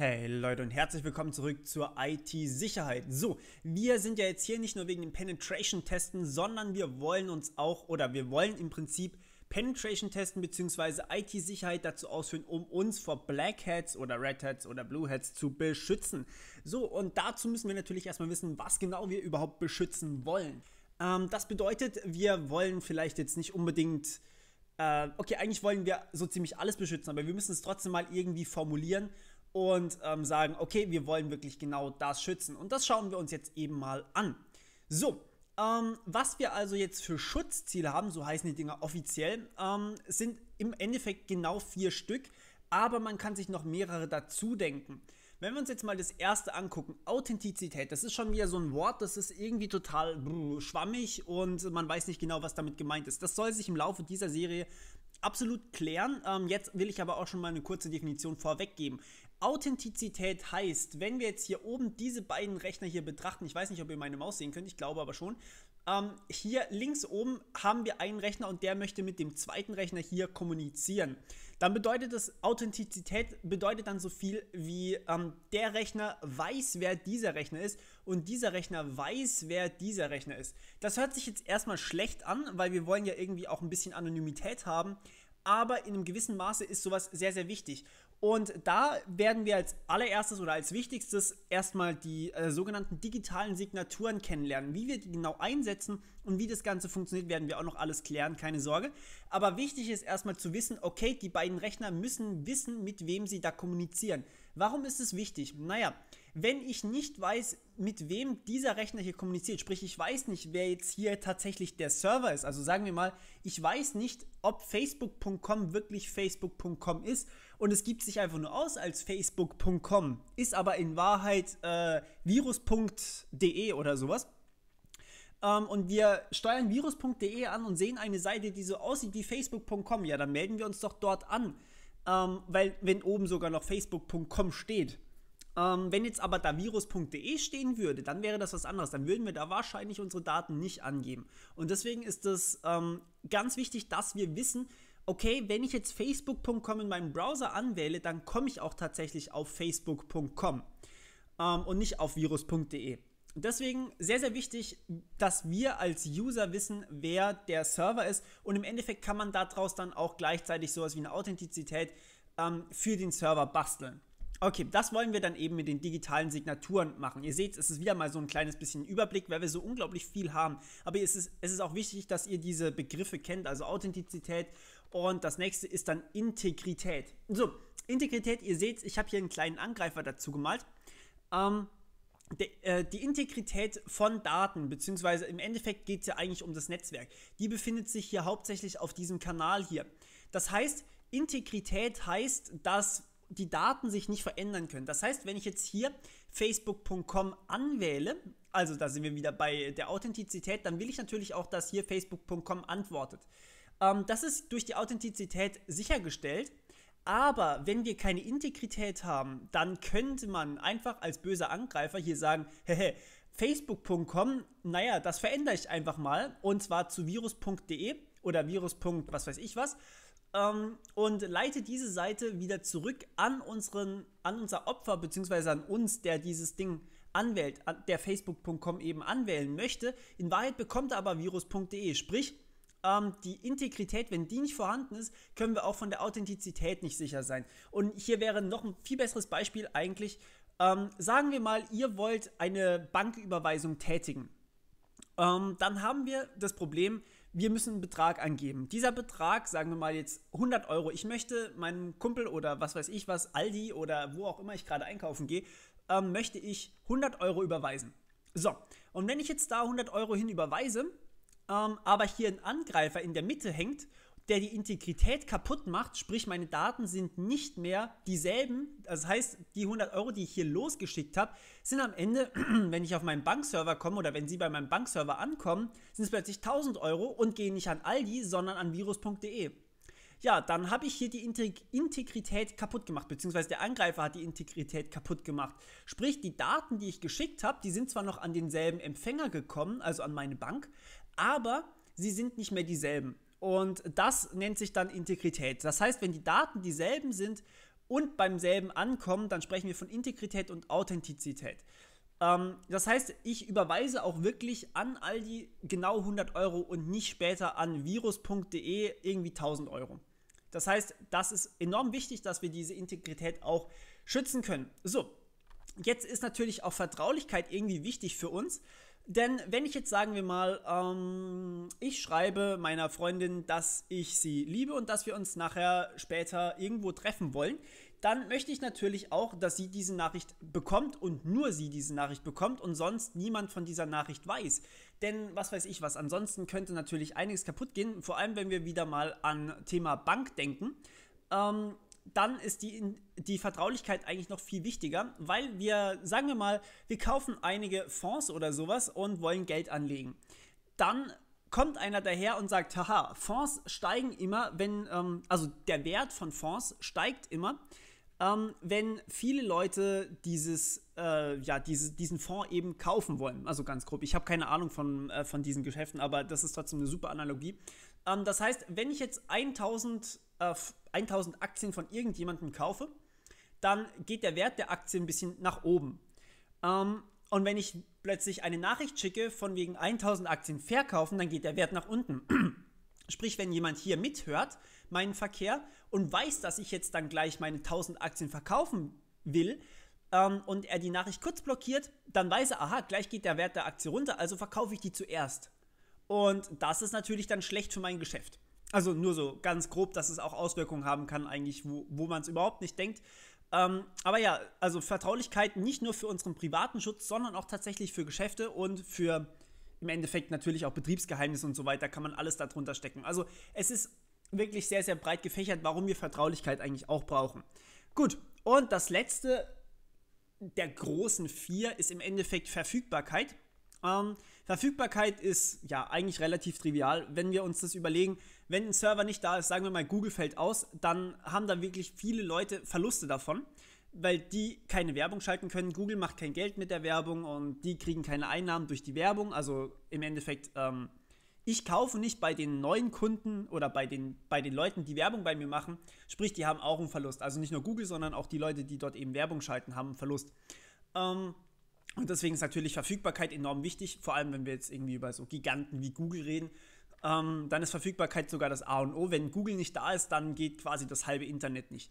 Hey Leute und herzlich willkommen zurück zur IT-Sicherheit. So, wir sind ja jetzt hier nicht nur wegen den Penetration-Testen, sondern wir wollen uns auch oder wir wollen im Prinzip Penetration testen bzw. IT-Sicherheit dazu ausführen, um uns vor Black Hats oder Red Hats oder Blue Hats zu beschützen. So, und dazu müssen wir natürlich erstmal wissen, was genau wir überhaupt beschützen wollen. Ähm, das bedeutet, wir wollen vielleicht jetzt nicht unbedingt, äh, okay, eigentlich wollen wir so ziemlich alles beschützen, aber wir müssen es trotzdem mal irgendwie formulieren und ähm, sagen, okay, wir wollen wirklich genau das schützen. Und das schauen wir uns jetzt eben mal an. So, ähm, was wir also jetzt für Schutzziele haben, so heißen die Dinger offiziell, ähm, sind im Endeffekt genau vier Stück, aber man kann sich noch mehrere dazu denken. Wenn wir uns jetzt mal das erste angucken, Authentizität, das ist schon wieder so ein Wort, das ist irgendwie total schwammig und man weiß nicht genau, was damit gemeint ist. Das soll sich im Laufe dieser Serie absolut klären. Ähm, jetzt will ich aber auch schon mal eine kurze Definition vorweggeben. Authentizität heißt, wenn wir jetzt hier oben diese beiden Rechner hier betrachten, ich weiß nicht, ob ihr meine Maus sehen könnt, ich glaube aber schon, ähm, hier links oben haben wir einen Rechner und der möchte mit dem zweiten Rechner hier kommunizieren. Dann bedeutet das, Authentizität bedeutet dann so viel wie ähm, der Rechner weiß, wer dieser Rechner ist und dieser Rechner weiß, wer dieser Rechner ist. Das hört sich jetzt erstmal schlecht an, weil wir wollen ja irgendwie auch ein bisschen Anonymität haben, aber in einem gewissen Maße ist sowas sehr, sehr wichtig. Und da werden wir als allererstes oder als wichtigstes erstmal die äh, sogenannten digitalen Signaturen kennenlernen. Wie wir die genau einsetzen und wie das Ganze funktioniert, werden wir auch noch alles klären, keine Sorge. Aber wichtig ist erstmal zu wissen, okay, die beiden Rechner müssen wissen, mit wem sie da kommunizieren. Warum ist es wichtig? Naja, wenn ich nicht weiß, mit wem dieser Rechner hier kommuniziert, sprich ich weiß nicht, wer jetzt hier tatsächlich der Server ist, also sagen wir mal, ich weiß nicht, ob facebook.com wirklich facebook.com ist, und es gibt sich einfach nur aus als facebook.com, ist aber in Wahrheit äh, virus.de oder sowas. Ähm, und wir steuern virus.de an und sehen eine Seite, die so aussieht wie facebook.com. Ja, dann melden wir uns doch dort an, ähm, weil wenn oben sogar noch facebook.com steht. Ähm, wenn jetzt aber da virus.de stehen würde, dann wäre das was anderes. Dann würden wir da wahrscheinlich unsere Daten nicht angeben. Und deswegen ist es ähm, ganz wichtig, dass wir wissen, okay, wenn ich jetzt facebook.com in meinem Browser anwähle, dann komme ich auch tatsächlich auf facebook.com ähm, und nicht auf virus.de. Deswegen sehr, sehr wichtig, dass wir als User wissen, wer der Server ist. Und im Endeffekt kann man daraus dann auch gleichzeitig sowas wie eine Authentizität ähm, für den Server basteln. Okay, das wollen wir dann eben mit den digitalen Signaturen machen. Ihr seht, es ist wieder mal so ein kleines bisschen Überblick, weil wir so unglaublich viel haben. Aber es ist, es ist auch wichtig, dass ihr diese Begriffe kennt, also Authentizität und das nächste ist dann Integrität. So, Integrität, ihr seht, ich habe hier einen kleinen Angreifer dazu gemalt. Ähm, De, äh, die Integrität von Daten, beziehungsweise im Endeffekt geht es ja eigentlich um das Netzwerk, die befindet sich hier hauptsächlich auf diesem Kanal hier. Das heißt, Integrität heißt, dass die Daten sich nicht verändern können. Das heißt, wenn ich jetzt hier facebook.com anwähle, also da sind wir wieder bei der Authentizität, dann will ich natürlich auch, dass hier facebook.com antwortet. Ähm, das ist durch die Authentizität sichergestellt. Aber wenn wir keine Integrität haben, dann könnte man einfach als böser Angreifer hier sagen, hehe, facebook.com, naja, das verändere ich einfach mal und zwar zu virus.de oder virus. was weiß ich was ähm, und leite diese Seite wieder zurück an unseren, an unser Opfer bzw. an uns, der dieses Ding anwählt, der facebook.com eben anwählen möchte. In Wahrheit bekommt er aber virus.de, sprich ähm, die Integrität, wenn die nicht vorhanden ist, können wir auch von der Authentizität nicht sicher sein. Und hier wäre noch ein viel besseres Beispiel eigentlich, ähm, sagen wir mal, ihr wollt eine Banküberweisung tätigen. Ähm, dann haben wir das Problem, wir müssen einen Betrag angeben. Dieser Betrag, sagen wir mal jetzt 100 Euro, ich möchte meinem Kumpel oder was weiß ich was, Aldi oder wo auch immer ich gerade einkaufen gehe, ähm, möchte ich 100 Euro überweisen. So, und wenn ich jetzt da 100 Euro hin überweise, ähm, aber hier ein Angreifer in der Mitte hängt, der die Integrität kaputt macht, sprich meine Daten sind nicht mehr dieselben. Das heißt, die 100 Euro, die ich hier losgeschickt habe, sind am Ende, wenn ich auf meinen Bankserver komme oder wenn Sie bei meinem Bankserver ankommen, sind es plötzlich 1000 Euro und gehen nicht an Aldi, sondern an virus.de ja, dann habe ich hier die Integrität kaputt gemacht, beziehungsweise der Angreifer hat die Integrität kaputt gemacht. Sprich, die Daten, die ich geschickt habe, die sind zwar noch an denselben Empfänger gekommen, also an meine Bank, aber sie sind nicht mehr dieselben. Und das nennt sich dann Integrität. Das heißt, wenn die Daten dieselben sind und beim selben ankommen, dann sprechen wir von Integrität und Authentizität. Ähm, das heißt, ich überweise auch wirklich an Aldi genau 100 Euro und nicht später an virus.de irgendwie 1000 Euro. Das heißt, das ist enorm wichtig, dass wir diese Integrität auch schützen können. So, jetzt ist natürlich auch Vertraulichkeit irgendwie wichtig für uns. Denn wenn ich jetzt sagen wir mal, ähm, ich schreibe meiner Freundin, dass ich sie liebe und dass wir uns nachher später irgendwo treffen wollen, dann möchte ich natürlich auch, dass sie diese Nachricht bekommt und nur sie diese Nachricht bekommt und sonst niemand von dieser Nachricht weiß. Denn was weiß ich was, ansonsten könnte natürlich einiges kaputt gehen, vor allem wenn wir wieder mal an Thema Bank denken. Ähm, dann ist die, die Vertraulichkeit eigentlich noch viel wichtiger, weil wir, sagen wir mal, wir kaufen einige Fonds oder sowas und wollen Geld anlegen. Dann kommt einer daher und sagt, haha, Fonds steigen immer, wenn, ähm, also der Wert von Fonds steigt immer, ähm, wenn viele Leute dieses, äh, ja, diese, diesen Fonds eben kaufen wollen. Also ganz grob. Ich habe keine Ahnung von, äh, von diesen Geschäften, aber das ist trotzdem eine super Analogie. Ähm, das heißt, wenn ich jetzt 1000 äh, 1000 Aktien von irgendjemandem kaufe, dann geht der Wert der Aktie ein bisschen nach oben. Ähm, und wenn ich plötzlich eine Nachricht schicke von wegen 1000 Aktien verkaufen, dann geht der Wert nach unten. Sprich, wenn jemand hier mithört, meinen Verkehr, und weiß, dass ich jetzt dann gleich meine 1000 Aktien verkaufen will, ähm, und er die Nachricht kurz blockiert, dann weiß er, aha, gleich geht der Wert der Aktie runter, also verkaufe ich die zuerst. Und das ist natürlich dann schlecht für mein Geschäft. Also nur so ganz grob, dass es auch Auswirkungen haben kann, eigentlich, wo, wo man es überhaupt nicht denkt. Ähm, aber ja, also Vertraulichkeit nicht nur für unseren privaten Schutz, sondern auch tatsächlich für Geschäfte und für im Endeffekt natürlich auch Betriebsgeheimnisse und so weiter, kann man alles darunter stecken. Also es ist wirklich sehr, sehr breit gefächert, warum wir Vertraulichkeit eigentlich auch brauchen. Gut, und das letzte der großen vier ist im Endeffekt Verfügbarkeit. Ähm, Verfügbarkeit ist ja eigentlich relativ trivial, wenn wir uns das überlegen wenn ein Server nicht da ist, sagen wir mal, Google fällt aus, dann haben da wirklich viele Leute Verluste davon, weil die keine Werbung schalten können. Google macht kein Geld mit der Werbung und die kriegen keine Einnahmen durch die Werbung. Also im Endeffekt, ähm, ich kaufe nicht bei den neuen Kunden oder bei den, bei den Leuten, die Werbung bei mir machen. Sprich, die haben auch einen Verlust. Also nicht nur Google, sondern auch die Leute, die dort eben Werbung schalten, haben einen Verlust. Ähm, und deswegen ist natürlich Verfügbarkeit enorm wichtig, vor allem wenn wir jetzt irgendwie über so Giganten wie Google reden, ähm, dann ist Verfügbarkeit sogar das A und O. Wenn Google nicht da ist, dann geht quasi das halbe Internet nicht.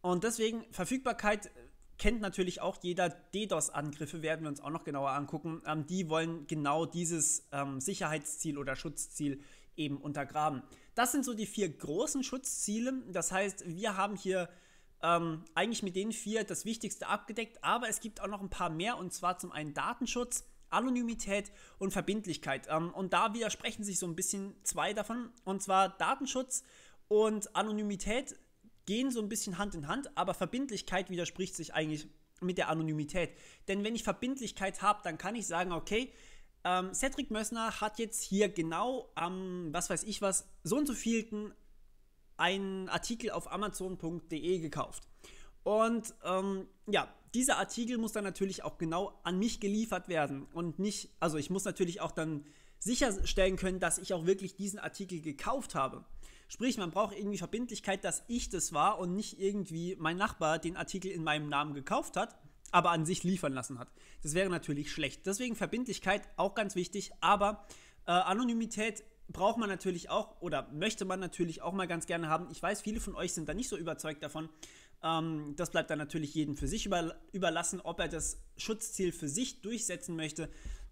Und deswegen, Verfügbarkeit äh, kennt natürlich auch jeder. DDoS-Angriffe werden wir uns auch noch genauer angucken. Ähm, die wollen genau dieses ähm, Sicherheitsziel oder Schutzziel eben untergraben. Das sind so die vier großen Schutzziele. Das heißt, wir haben hier ähm, eigentlich mit den vier das Wichtigste abgedeckt, aber es gibt auch noch ein paar mehr und zwar zum einen Datenschutz, Anonymität und Verbindlichkeit. Ähm, und da widersprechen sich so ein bisschen zwei davon. Und zwar Datenschutz und Anonymität gehen so ein bisschen Hand in Hand, aber Verbindlichkeit widerspricht sich eigentlich mit der Anonymität. Denn wenn ich Verbindlichkeit habe, dann kann ich sagen, okay, ähm, Cedric Mössner hat jetzt hier genau am, ähm, was weiß ich was, so und so vielten einen Artikel auf amazon.de gekauft. Und ähm, ja, dieser Artikel muss dann natürlich auch genau an mich geliefert werden und nicht, also ich muss natürlich auch dann sicherstellen können, dass ich auch wirklich diesen Artikel gekauft habe. Sprich, man braucht irgendwie Verbindlichkeit, dass ich das war und nicht irgendwie mein Nachbar den Artikel in meinem Namen gekauft hat, aber an sich liefern lassen hat. Das wäre natürlich schlecht. Deswegen Verbindlichkeit auch ganz wichtig, aber äh, Anonymität braucht man natürlich auch oder möchte man natürlich auch mal ganz gerne haben. Ich weiß, viele von euch sind da nicht so überzeugt davon, ähm, das bleibt dann natürlich jedem für sich über, überlassen, ob er das Schutzziel für sich durchsetzen möchte.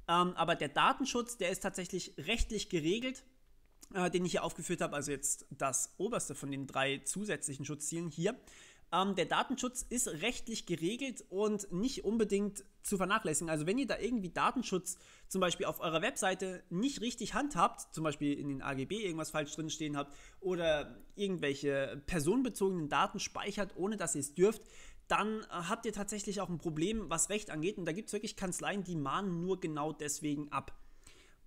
Ähm, aber der Datenschutz, der ist tatsächlich rechtlich geregelt, äh, den ich hier aufgeführt habe, also jetzt das oberste von den drei zusätzlichen Schutzzielen hier. Ähm, der Datenschutz ist rechtlich geregelt und nicht unbedingt zu vernachlässigen. Also wenn ihr da irgendwie Datenschutz zum Beispiel auf eurer Webseite nicht richtig handhabt, zum Beispiel in den AGB irgendwas falsch drinstehen habt oder irgendwelche personenbezogenen Daten speichert, ohne dass ihr es dürft, dann äh, habt ihr tatsächlich auch ein Problem, was Recht angeht. Und da gibt es wirklich Kanzleien, die mahnen nur genau deswegen ab.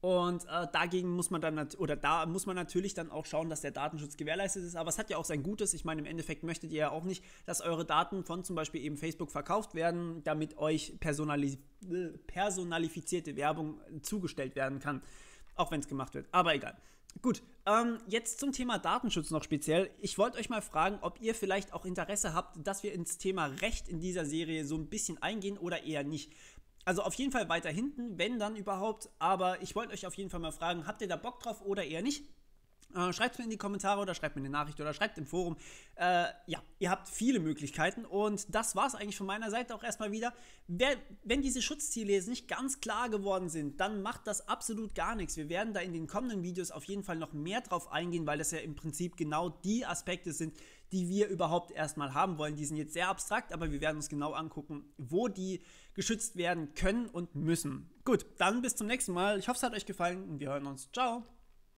Und äh, dagegen muss man dann, oder da muss man natürlich dann auch schauen, dass der Datenschutz gewährleistet ist. Aber es hat ja auch sein Gutes. Ich meine, im Endeffekt möchtet ihr ja auch nicht, dass eure Daten von zum Beispiel eben Facebook verkauft werden, damit euch personalis äh, personalifizierte Werbung zugestellt werden kann. Auch wenn es gemacht wird. Aber egal. Gut, ähm, jetzt zum Thema Datenschutz noch speziell. Ich wollte euch mal fragen, ob ihr vielleicht auch Interesse habt, dass wir ins Thema Recht in dieser Serie so ein bisschen eingehen oder eher nicht. Also auf jeden Fall weiter hinten, wenn dann überhaupt. Aber ich wollte euch auf jeden Fall mal fragen, habt ihr da Bock drauf oder eher nicht? Äh, schreibt es mir in die Kommentare oder schreibt mir eine Nachricht oder schreibt im Forum. Äh, ja, ihr habt viele Möglichkeiten und das war es eigentlich von meiner Seite auch erstmal wieder. Wer, wenn diese Schutzziele jetzt nicht ganz klar geworden sind, dann macht das absolut gar nichts. Wir werden da in den kommenden Videos auf jeden Fall noch mehr drauf eingehen, weil das ja im Prinzip genau die Aspekte sind, die wir überhaupt erstmal haben wollen. Die sind jetzt sehr abstrakt, aber wir werden uns genau angucken, wo die geschützt werden können und müssen. Gut, dann bis zum nächsten Mal. Ich hoffe, es hat euch gefallen und wir hören uns. Ciao.